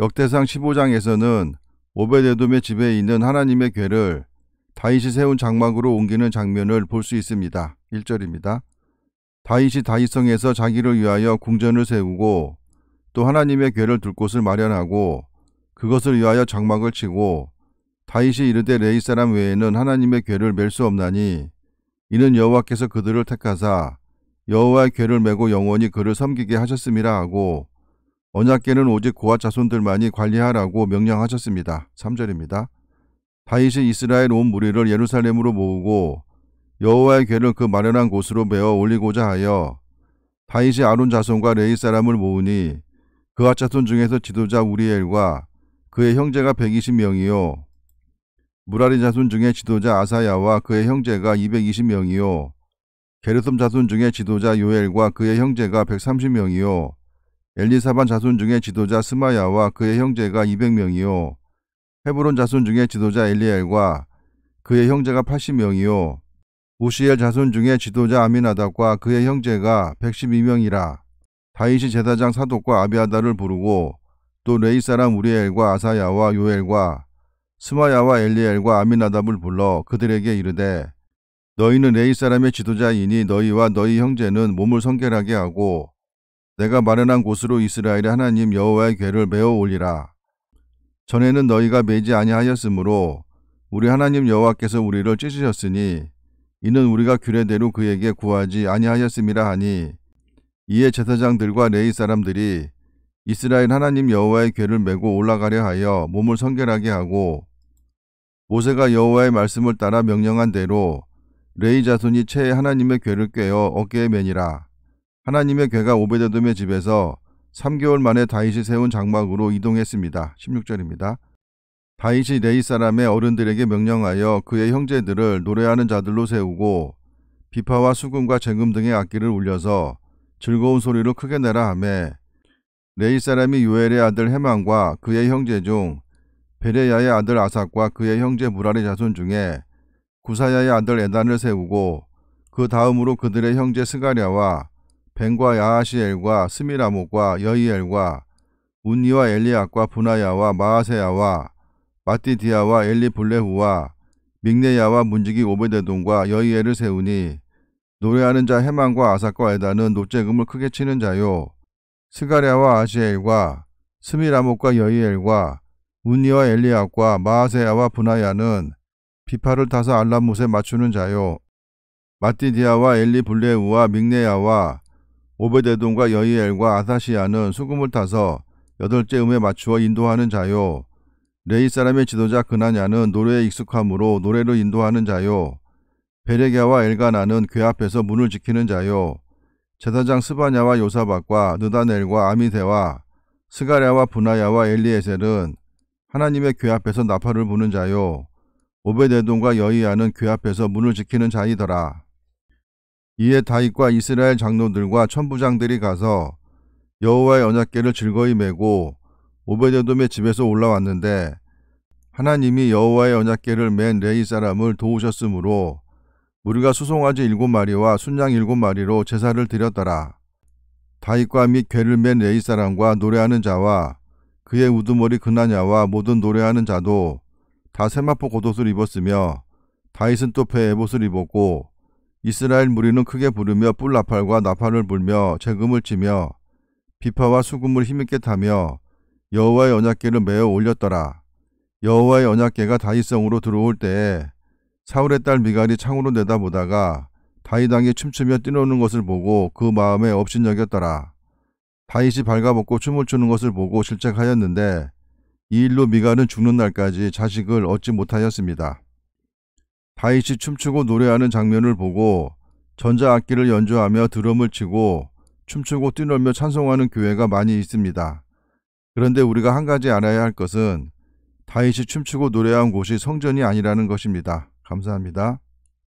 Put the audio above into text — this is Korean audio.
역대상 15장에서는 오베데돔의 집에 있는 하나님의 괴를 다윗이 세운 장막으로 옮기는 장면을 볼 수 있습니다. 1절입니다. 다윗이 다윗성에서 자기를 위하여 궁전을 세우고 또 하나님의 괴를둘 곳을 마련하고 그것을 위하여 장막을 치고 다윗이 이르되 레이 사람 외에는 하나님의 괴를맬수 없나니 이는 여호와께서 그들을 택하사 여호와의 괴를 메고 영원히 그를 섬기게 하셨음이라 하고 언약계는 오직 고아 자손들만이 관리하라고 명령하셨습니다. 3절입니다. 다윗이 이스라엘 온 무리를 예루살렘으로 모으고 여호와의 궤를 그 마련한 곳으로 메어 올리고자 하여 다윗이 아론 자손과 레이 사람을 모으니 그아 자손 중에서 지도자 우리엘과 그의 형제가 120명이요 무라리 자손 중에 지도자 아사야와 그의 형제가 220명이요 게르솜 자손 중에 지도자 요엘과 그의 형제가 130명이요 엘리사반 자손 중에 지도자 스마야와 그의 형제가 200명이요. 헤브론 자손 중에 지도자 엘리엘과 그의 형제가 80명이요. 우시엘 자손 중에 지도자 아미나답과 그의 형제가 112명이라. 다윗이 제사장 사독과 아비아다를 부르고 또 레이 사람 우리엘과 아사야와 요엘과 스마야와 엘리엘과 아미나답을 불러 그들에게 이르되 너희는 레이 사람의 지도자이니 너희와 너희 형제는 몸을 성결하게 하고 내가 마련한 곳으로 이스라엘의 하나님 여호와의 괴를 메어 올리라. 전에는 너희가 매지 아니하였으므로 우리 하나님 여호와께서 우리를 찢으셨으니 이는 우리가 규례대로 그에게 구하지 아니하였음이라 하니 이에 제사장들과 레이 사람들이 이스라엘 하나님 여호와의 괴를 메고 올라가려 하여 몸을 성결하게 하고 모세가 여호와의 말씀을 따라 명령한 대로 레이 자손이 채 하나님의 괴를 꿰어 어깨에 매니라 하나님의 괴가 오베데돔의 집에서 3개월 만에 다윗이 세운 장막으로 이동했습니다. 16절입니다. 다윗이 레이 사람의 어른들에게 명령하여 그의 형제들을 노래하는 자들로 세우고 비파와 수금과 쟁금 등의 악기를 울려서 즐거운 소리로 크게 내라 하매 레이 사람이 요엘의 아들 헤만과 그의 형제 중 베레야의 아들 아삭과 그의 형제 무라리 자손 중에 구사야의 아들 에단을 세우고 그 다음으로 그들의 형제 스가랴와 벤과 야하시엘과 스미라모과 여이엘과 운니와 엘리압과 분하야와 마하세야와 마티디아와 엘리블레후와 믹네야와 문지기 오베데돈과 여이엘을 세우니 노래하는 자 해만과 아삭과 에다는 노재금을 크게 치는 자요 스가랴와 아시엘과 스미라목과 여이엘과 운니와 엘리압과 마하세야와 분하야는 비파를 타서 알람못에 맞추는 자요 마티디아와 엘리블레우와 믹네야와 오베데돈과 여이엘과 아사시아는 수금을 타서 여덟째 음에 맞추어 인도하는 자요. 레이 사람의 지도자 그나냐는 노래에 익숙함으로 노래로 인도하는 자요. 베레게와 엘가나는 궤 앞에서 문을 지키는 자요. 제사장 스바냐와 요사박과 느다넬과 아미세와 스가랴와 분하야와 엘리에셀은 하나님의 궤 앞에서 나팔을 부는 자요. 오베데돈과 여이야는 궤 앞에서 문을 지키는 자이더라. 이에 다윗과 이스라엘 장로들과 천부장들이 가서 여호와의 언약궤를 즐거이 메고 오베데돔의 집에서 올라왔는데 하나님이 여호와의 언약궤를 맨 레이 사람을 도우셨으므로 우리가 수송아지 일곱 마리와 순양 일곱 마리로 제사를 드렸더라. 다윗과 및 괴를 맨 레이 사람과 노래하는 자와 그의 우두머리 그나냐와 모든 노래하는 자도 다 세마포 겉옷을 입었으며 다윗은 또 배에봇을 입었고 이스라엘 무리는 크게 부르며 뿔 나팔과 나팔을 불며 재금을 치며 비파와 수금을 힘있게 타며 여호와의 언약계를 메어 올렸더라. 여호와의 언약계가 다윗성으로 들어올 때에 사울의 딸 미갈이 창으로 내다보다가 다윗왕이 춤추며 뛰노는 것을 보고 그 마음에 업신여겼더라. 다윗이 발가벗고 춤을 추는 것을 보고 실책하였는데이 일로 미갈은 죽는 날까지 자식을 얻지 못하였습니다. 다윗이 춤추고 노래하는 장면을 보고 전자악기를 연주하며 드럼을 치고 춤추고 뛰놀며 찬송하는 교회가 많이 있습니다. 그런데 우리가 한 가지 알아야 할 것은 다윗이 춤추고 노래한 곳이 성전이 아니라는 것입니다. 감사합니다.